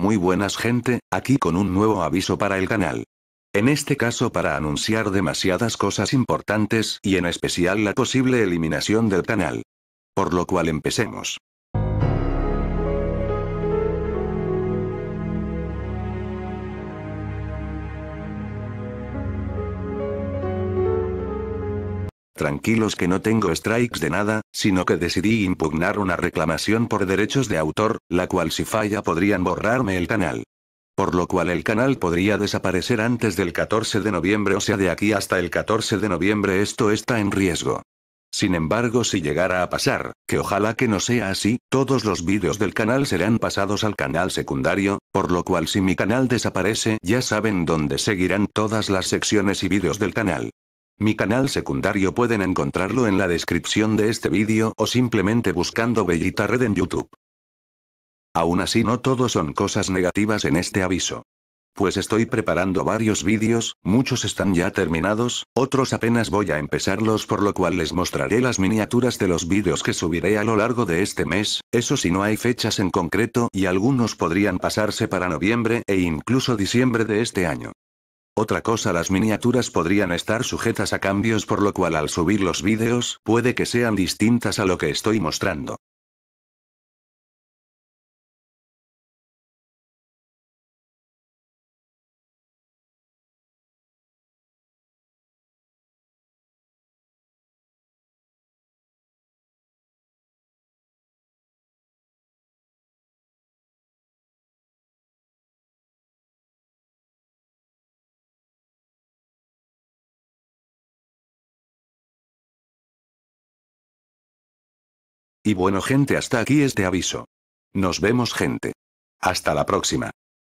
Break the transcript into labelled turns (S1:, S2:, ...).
S1: Muy buenas gente, aquí con un nuevo aviso para el canal. En este caso para anunciar demasiadas cosas importantes y en especial la posible eliminación del canal. Por lo cual empecemos. Tranquilos que no tengo strikes de nada, sino que decidí impugnar una reclamación por derechos de autor, la cual si falla podrían borrarme el canal. Por lo cual el canal podría desaparecer antes del 14 de noviembre o sea de aquí hasta el 14 de noviembre esto está en riesgo. Sin embargo si llegara a pasar, que ojalá que no sea así, todos los vídeos del canal serán pasados al canal secundario, por lo cual si mi canal desaparece ya saben dónde seguirán todas las secciones y vídeos del canal. Mi canal secundario pueden encontrarlo en la descripción de este vídeo o simplemente buscando Bellita Red en YouTube. Aún así no todo son cosas negativas en este aviso. Pues estoy preparando varios vídeos, muchos están ya terminados, otros apenas voy a empezarlos por lo cual les mostraré las miniaturas de los vídeos que subiré a lo largo de este mes, eso si no hay fechas en concreto y algunos podrían pasarse para noviembre e incluso diciembre de este año. Otra cosa las miniaturas podrían estar sujetas a cambios por lo cual al subir los vídeos puede que sean distintas a
S2: lo que estoy mostrando. Y bueno gente hasta aquí este aviso. Nos vemos gente. Hasta la próxima.